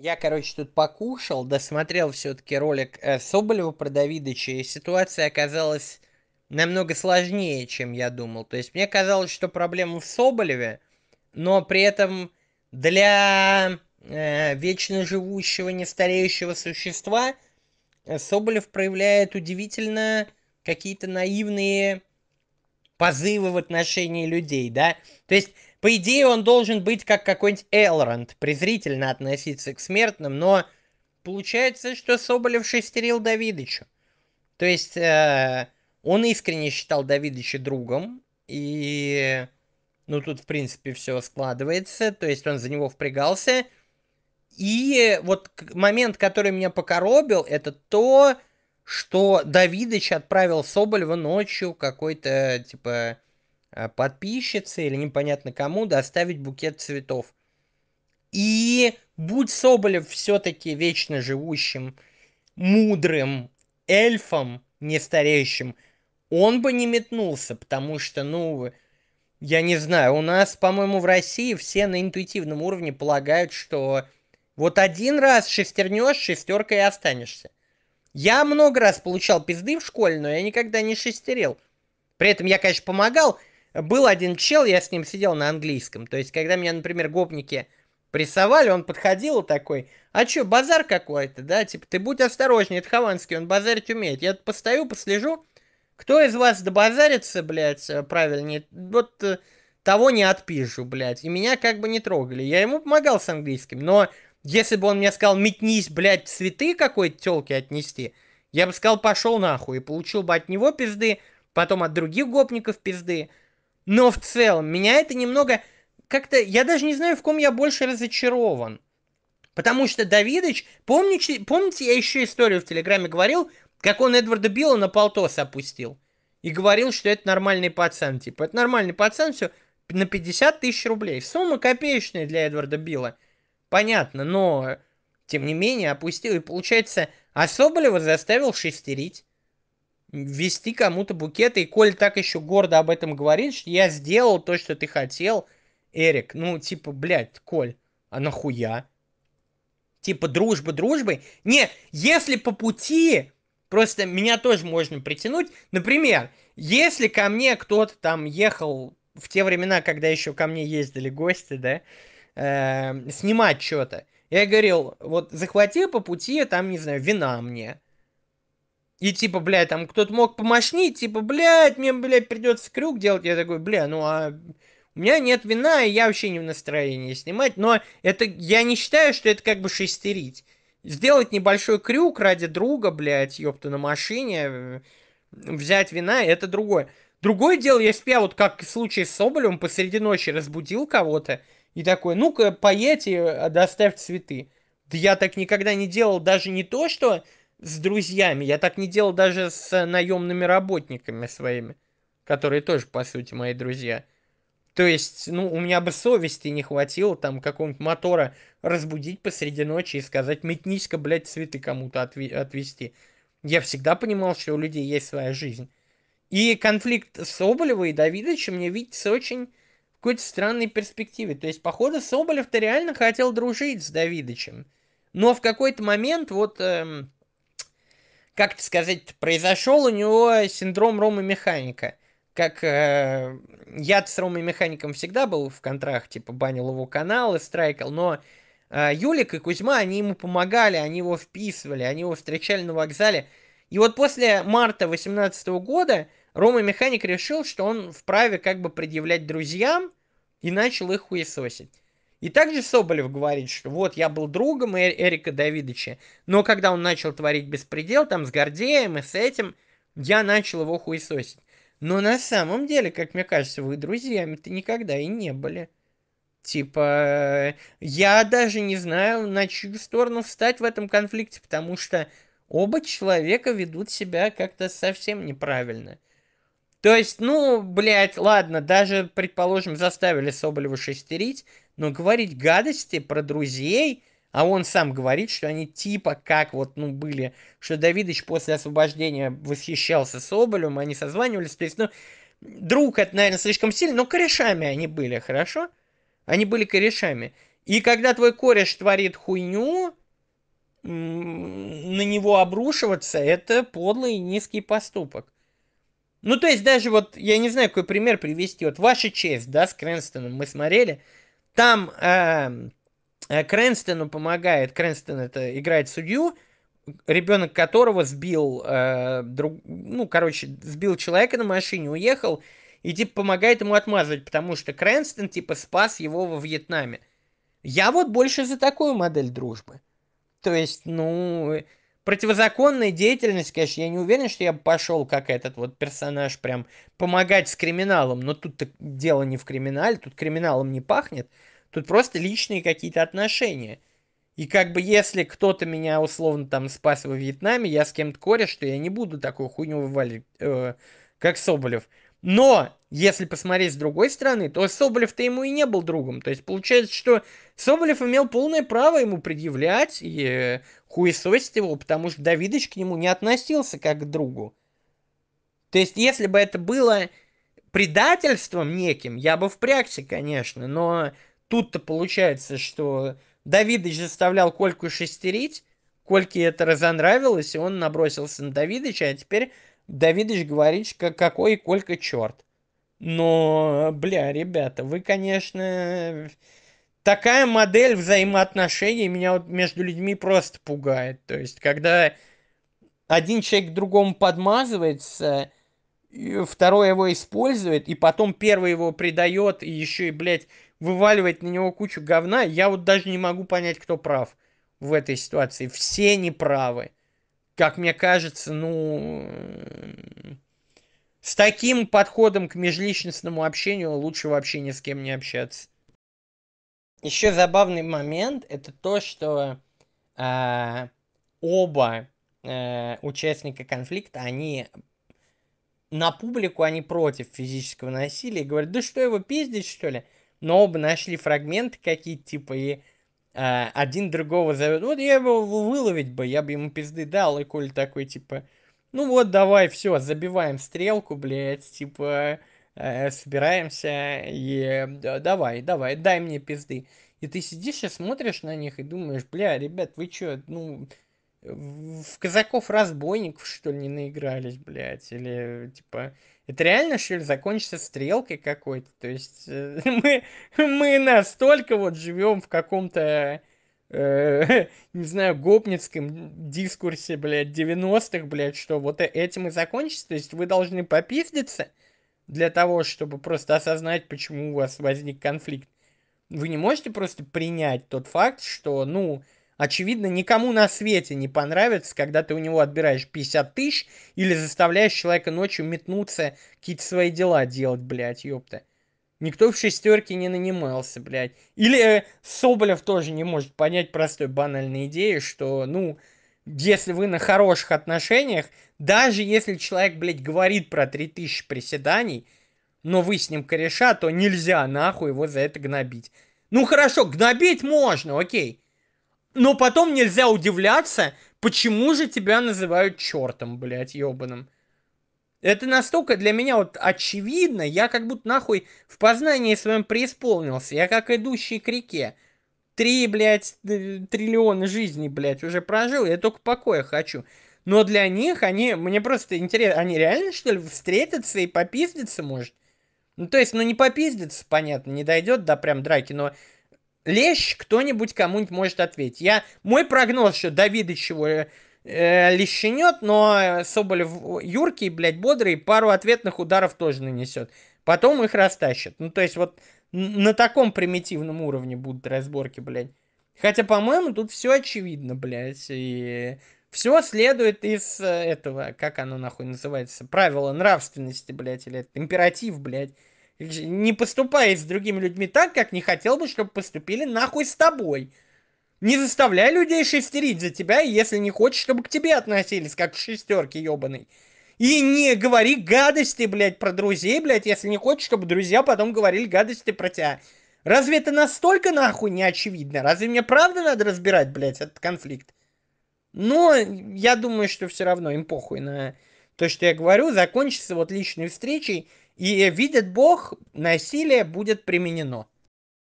я короче тут покушал досмотрел все таки ролик э, соболева про давидыча и ситуация оказалась намного сложнее чем я думал то есть мне казалось что проблема в соболеве но при этом для э, вечно живущего не стареющего существа э, соболев проявляет удивительно какие-то наивные позывы в отношении людей, да? То есть, по идее, он должен быть как какой-нибудь Элронд, презрительно относиться к смертным, но получается, что Соболев шестерил Давидычу. То есть, э, он искренне считал Давидыча другом, и, ну, тут, в принципе, все складывается, то есть, он за него впрягался. И вот момент, который меня покоробил, это то, что Давидыч отправил Соболева ночью какой-то, типа, э, подписчице или непонятно кому доставить букет цветов. И будь Соболев все-таки вечно живущим, мудрым эльфом, не стареющим, он бы не метнулся, потому что, ну, я не знаю, у нас, по-моему, в России все на интуитивном уровне полагают, что вот один раз шестернешь, шестеркой и останешься. Я много раз получал пизды в школе, но я никогда не шестерил. При этом я, конечно, помогал. Был один чел, я с ним сидел на английском. То есть, когда меня, например, гопники прессовали, он подходил такой, а чё, базар какой-то, да? Типа, ты будь осторожнее, это Хованский, он базарить умеет. Я постою, послежу, кто из вас добазарится, блядь, правильнее, вот э, того не отпишу, блядь. И меня как бы не трогали. Я ему помогал с английским, но если бы он мне сказал, метнись, блядь, цветы какой-то телке отнести, я бы сказал, пошел нахуй, и получил бы от него пизды, потом от других гопников пизды. Но в целом, меня это немного... Как-то, я даже не знаю, в ком я больше разочарован. Потому что Давидыч, помните, помните, я еще историю в Телеграме говорил, как он Эдварда Билла на полтос опустил. И говорил, что это нормальный пацан. Типа, это нормальный пацан, все, на 50 тысяч рублей. Сумма копеечная для Эдварда Билла понятно, но тем не менее опустил. И получается, Особолева заставил шестерить, вести кому-то букеты. И Коль так еще гордо об этом говорит, что я сделал то, что ты хотел, Эрик. Ну, типа, блядь, Коль, а нахуя? Типа, дружба дружбой. Не, если по пути Просто меня тоже можно притянуть. Например, если ко мне кто-то там ехал в те времена, когда еще ко мне ездили гости, да, Эм, снимать что-то. Я говорил, вот захвати по пути, там, не знаю, вина мне. И типа, блядь, там кто-то мог помощнить, типа, блядь, мне, блядь, придется крюк делать. Я такой, бля, ну а у меня нет вина, и я вообще не в настроении снимать. Но это, я не считаю, что это как бы шестерить. Сделать небольшой крюк ради друга, блядь, ёпта, на машине, э, взять вина, это другое. Другое дело, если бы я вот как в случае с Соболем посреди ночи разбудил кого-то, и такой, ну-ка, поедьте, э, доставь цветы. Да я так никогда не делал даже не то, что с друзьями, я так не делал даже с наемными работниками своими, которые тоже, по сути, мои друзья. То есть, ну, у меня бы совести не хватило там какого-нибудь мотора разбудить посреди ночи и сказать, метнись-ка, блядь, цветы кому-то отве- отвезти. Я всегда понимал, что у людей есть своя жизнь. И конфликт Соболева и Давидовича мне видится очень какой-то странной перспективе. То есть, походу, Соболев-то реально хотел дружить с Давидычем. Но в какой-то момент, вот, эм, как это сказать, произошел у него синдром Ромы Механика. Как э, я с Ромой Механиком всегда был в контракт, типа, банил его канал и страйкал, но э, Юлик и Кузьма, они ему помогали, они его вписывали, они его встречали на вокзале. И вот после марта 2018 года Рома Механик решил, что он вправе как бы предъявлять друзьям и начал их хуесосить. И также Соболев говорит, что вот я был другом Эри Эрика Давидовича, но когда он начал творить беспредел там с Гордеем и с этим, я начал его хуесосить. Но на самом деле, как мне кажется, вы друзьями-то никогда и не были. Типа, я даже не знаю, на чью сторону встать в этом конфликте, потому что оба человека ведут себя как-то совсем неправильно то есть ну блядь ладно даже предположим заставили соболева шестерить но говорить гадости про друзей а он сам говорит что они типа как вот ну были что Давидович после освобождения восхищался соболем они созванивались то есть ну друг это наверное слишком сильно но корешами они были хорошо они были корешами и когда твой кореш творит хуйню, на него обрушиваться, это подлый низкий поступок. Ну, то есть даже вот, я не знаю, какой пример привести. Вот ваша честь, да, с Крэнстоном мы смотрели. Там эм, э, Крэнстону помогает, Крэнстон это играет судью, ребенок которого сбил, э, друг, ну, короче, сбил человека на машине, уехал, и типа помогает ему отмазывать, потому что Крэнстон типа спас его во Вьетнаме. Я вот больше за такую модель дружбы. То есть, ну, противозаконная деятельность, конечно, я не уверен, что я бы пошел как этот вот персонаж прям помогать с криминалом, но тут то дело не в криминале, тут криминалом не пахнет, тут просто личные какие-то отношения. И как бы если кто-то меня условно там спас во Вьетнаме, я с кем-то кореш, что я не буду такую хуйню вываливать, э, как Соболев. Но если посмотреть с другой стороны, то Соболев-то ему и не был другом. То есть получается, что Соболев имел полное право ему предъявлять и э, хуесосить его, потому что Давидыч к нему не относился как к другу. То есть если бы это было предательством неким, я бы впрягся, конечно, но тут-то получается, что Давидыч заставлял Кольку шестерить, Кольке это разонравилось, и он набросился на Давидыча, а теперь Давидыч говорит, какой и колька черт. Но, бля, ребята, вы, конечно... Такая модель взаимоотношений меня вот между людьми просто пугает. То есть, когда один человек другому подмазывается, второй его использует, и потом первый его предает, и еще и, блядь, вываливает на него кучу говна, я вот даже не могу понять, кто прав в этой ситуации. Все неправы как мне кажется, ну, с таким подходом к межличностному общению лучше вообще ни с кем не общаться. Еще забавный момент это то, что э, оба э, участника конфликта, они на публику они против физического насилия говорят, да что его пиздить что ли? Но оба нашли фрагменты какие-то типа и а, один другого зовет. Вот я его выловить бы, я бы ему пизды дал, и Коль такой, типа, ну вот, давай, все, забиваем стрелку, блядь, типа, э, собираемся, и давай, давай, дай мне пизды. И ты сидишь и смотришь на них и думаешь, бля, ребят, вы что, ну, в казаков-разбойников, что ли, не наигрались, блядь, или, типа, это реально, что ли, закончится стрелкой какой-то, то есть э, мы, мы настолько вот живем в каком-то, э, не знаю, гопницком дискурсе, блядь, 90-х, блядь, что вот э, этим и закончится, то есть вы должны попиздиться для того, чтобы просто осознать, почему у вас возник конфликт. Вы не можете просто принять тот факт, что, ну, Очевидно, никому на свете не понравится, когда ты у него отбираешь 50 тысяч или заставляешь человека ночью метнуться, какие-то свои дела делать, блядь, ёпта. Никто в шестерке не нанимался, блядь. Или э, Соболев тоже не может понять простой банальной идеи, что, ну, если вы на хороших отношениях, даже если человек, блядь, говорит про 3000 приседаний, но вы с ним кореша, то нельзя нахуй его за это гнобить. Ну хорошо, гнобить можно, окей. Но потом нельзя удивляться, почему же тебя называют чертом, блядь, ебаным. Это настолько для меня вот очевидно, я как будто нахуй в познании своем преисполнился, я как идущий к реке. Три, блядь, триллиона жизней, блядь, уже прожил, я только покоя хочу. Но для них они, мне просто интересно, они реально, что ли, встретятся и попиздятся, может? Ну, то есть, ну, не попиздится, понятно, не дойдет до прям драки, но Лещ, кто-нибудь кому-нибудь может ответить. Я, мой прогноз, что Давидыч его э, э лещенет, но э, Соболев юркий, блядь, бодрый, пару ответных ударов тоже нанесет. Потом их растащат. Ну, то есть, вот на таком примитивном уровне будут разборки, блядь. Хотя, по-моему, тут все очевидно, блядь. И все следует из э, этого, как оно нахуй называется, правила нравственности, блядь, или это императив, блядь. Не поступай с другими людьми так, как не хотел бы, чтобы поступили нахуй с тобой. Не заставляй людей шестерить за тебя, если не хочешь, чтобы к тебе относились, как к шестерке ебаной. И не говори гадости, блядь, про друзей, блядь, если не хочешь, чтобы друзья потом говорили гадости про тебя. Разве это настолько нахуй не очевидно? Разве мне правда надо разбирать, блядь, этот конфликт? Но я думаю, что все равно им похуй на то, что я говорю. Закончится вот личной встречей и видит бог насилие будет применено